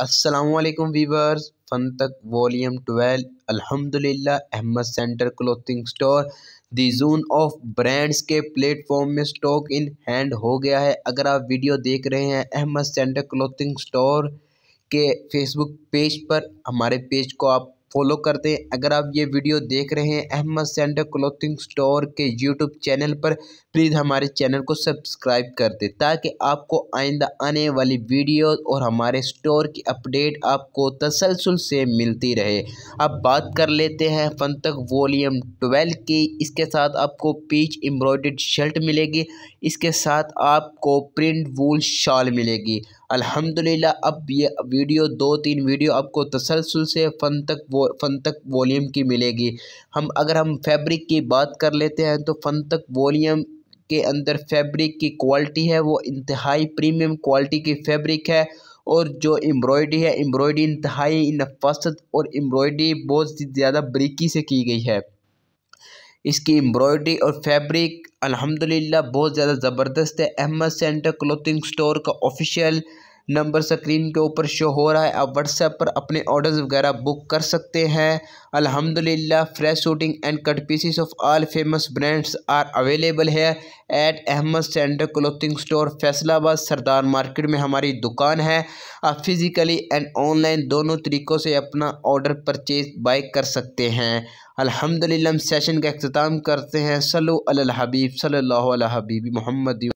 Aslam viewers फन तक volume twelve अलहमदिल्ला Ahmad centre clothing store the जून ऑफ ब्रांड्स के प्लेटफॉर्म में स्टॉक इन हैंड हो गया है अगर आप वीडियो देख रहे हैं अहमद सेंटर क्लोथिंग स्टोर के फेसबुक पेज पर हमारे पेज को आप फॉलो कर दें अगर आप ये वीडियो देख रहे हैं अहमद सेंटर क्लोथिंग स्टोर के यूट्यूब चैनल पर प्लीज़ हमारे चैनल को सब्सक्राइब कर दें ताकि आपको आइंदा आने वाली वीडियो और हमारे स्टोर की अपडेट आपको तसलसल से मिलती रहे अब बात कर लेते हैं तक वॉलीम ट्वेल्व की इसके साथ आपको पीच एम्ब्रॉयड शर्ट मिलेगी इसके साथ आपको प्रिंट वूल शॉल मिलेगी अल्हम्दुलिल्लाह अब ये वीडियो दो तीन वीडियो आपको तसलसल से फ़न तक वो फ़न तक वॉलीम की मिलेगी हम अगर हम फैब्रिक की बात कर लेते हैं तो फ़न तक वॉलीम के अंदर फैब्रिक की क्वालिटी है वो इंतहाई प्रीमियम क्वालिटी की फैब्रिक है और जो एम्ब्रॉयडरी है एम्ब्रॉयडरी इंतहाई नफासत और एम्ब्रॉयडरी बहुत ज़्यादा बरीकी से की गई है इसकी एम्ब्रॉयडरी और फैब्रिक अल्हम्दुलिल्लाह बहुत ज़्यादा ज़बरदस्त है अहमद सेंटर क्लोथिंग स्टोर का ऑफिशियल नंबर स्क्रीन के ऊपर शो हो रहा है आप व्हाट्सएप पर अपने ऑर्डर्स वगैरह बुक कर सकते हैं अल्हम्दुलिल्लाह fresh shooting and cut pieces of all famous brands are available है at Ahmad centre clothing store Faisalabad Sardar market में हमारी दुकान है आप फिज़िकली एंड ऑनलाइन दोनों तरीक़ों से अपना ऑर्डर परचेज बाय कर सकते हैं अलहमदिल्ला सेशन का अख्ताम करते हैं सलो अल हबीब सल्लल्लाहु हबीबी मोहम्मद